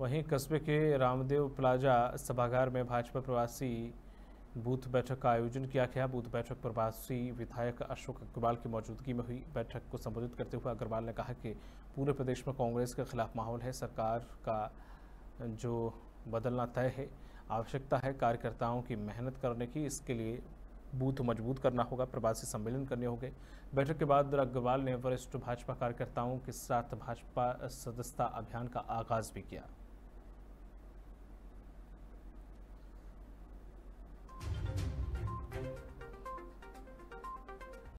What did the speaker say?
वहीं कस्बे के रामदेव प्लाजा सभागार में भाजपा प्रवासी बूथ बैठक का आयोजन किया गया बूथ बैठक प्रवासी विधायक अशोक अग्रवाल की मौजूदगी में हुई बैठक को संबोधित करते हुए अग्रवाल ने कहा कि पूरे प्रदेश में कांग्रेस के खिलाफ माहौल है सरकार का जो बदलना तय है आवश्यकता है कार्यकर्ताओं की मेहनत करने की इसके लिए बूथ मजबूत करना होगा प्रवासी सम्मेलन करने होंगे बैठक के बाद अग्रवाल ने वरिष्ठ भाजपा कार्यकर्ताओं के साथ भाजपा सदस्यता अभियान का आगाज भी किया